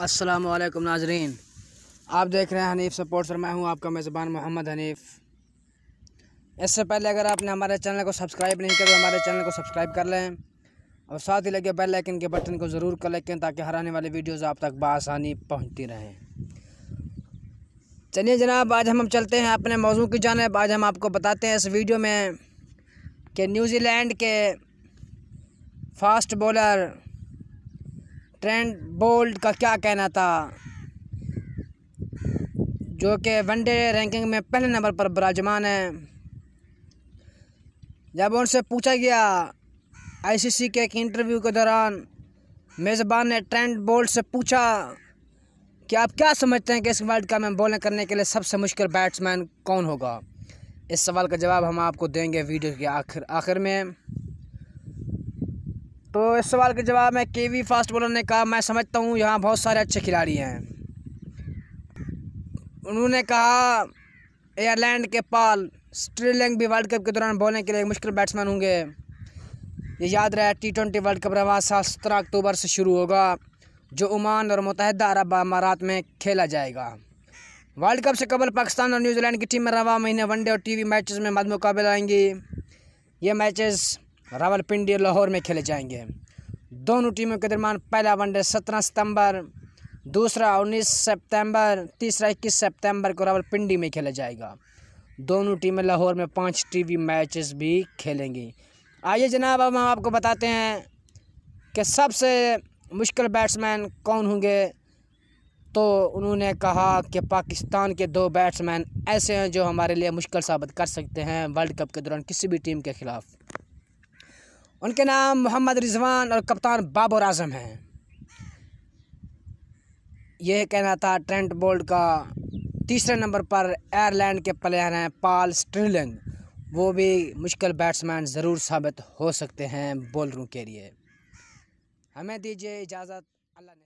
असलम नाजरीन आप देख रहे हैं हनीफ़ सपोर्ट्स और मैं हूं आपका मेज़बान मोहम्मद हनीफ़ इससे पहले अगर आपने हमारे चैनल को सब्सक्राइब नहीं किया तो हमारे चैनल को सब्सक्राइब कर लें और साथ ही लगे बेल आइकन के बटन को ज़रूर कर करें ताकि हर आने वाली वीडियोज़ आप तक बसानी पहुँचती रहें चलिए जनाब आज हम चलते हैं अपने मौजू की जानब आज हम आपको बताते हैं इस वीडियो में कि न्यूज़ीलैंड के फास्ट बॉलर ट्रेंड बोल्ड का क्या कहना था जो कि वनडे रैंकिंग में पहले नंबर पर विराजमान है जब उनसे पूछा गया आईसीसी के एक इंटरव्यू के दौरान मेज़बान ने ट्रेंड बोल्ट से पूछा कि आप क्या समझते हैं कि इस वर्ल्ड कप में बॉलिंग करने के लिए सबसे मुश्किल बैट्समैन कौन होगा इस सवाल का जवाब हम आपको देंगे वीडियो के आखिर आखिर में तो इस सवाल के जवाब में के वी फास्ट बॉलर ने कहा मैं समझता हूँ यहाँ बहुत सारे अच्छे खिलाड़ी हैं उन्होंने कहा एयरलैंड के पाल स्ट्रीलिंग भी वर्ल्ड कप के दौरान बॉलिंग के लिए मुश्किल बैट्समैन होंगे ये याद रहा टी ट्वेंटी वर्ल्ड कप रवा सात सत्रह अक्टूबर से शुरू होगा जो ओमान और मुतहदा अरब अमारात में खेला जाएगा वर्ल्ड कप से कबल पाकिस्तान और न्यूजीलैंड की टीम में रवा महीने वनडे और टीवी मैचेस में मद मुकाबला आएंगी ये मैचेस रावलपिंडी और लाहौर में खेले जाएंगे दोनों टीमों के दरमियान पहला वनडे सत्रह सितंबर दूसरा उन्नीस सितंबर तीसरा इक्कीस सितंबर को रावलपिंडी में खेला जाएगा दोनों टीमें लाहौर में पांच टीवी मैचेस भी खेलेंगी आइए जनाब अब हम आपको बताते हैं कि सबसे मुश्किल बैट्समैन कौन होंगे तो उन्होंने कहा कि पाकिस्तान के दो बैट्समैन ऐसे हैं जो हमारे लिए मुश्किल साबित कर सकते हैं वर्ल्ड कप के दौरान किसी भी टीम के ख़िलाफ़ उनके नाम मोहम्मद रिजवान और कप्तान बाबर आजम हैं यह कहना था ट्रेंट बोल्ट का तीसरे नंबर पर आयरलैंड के प्लेयर हैं पाल स्ट्रिलिंग वो भी मुश्किल बैट्समैन ज़रूर साबित हो सकते हैं बॉलरों के लिए हमें दीजिए इजाज़त अल्लाह ने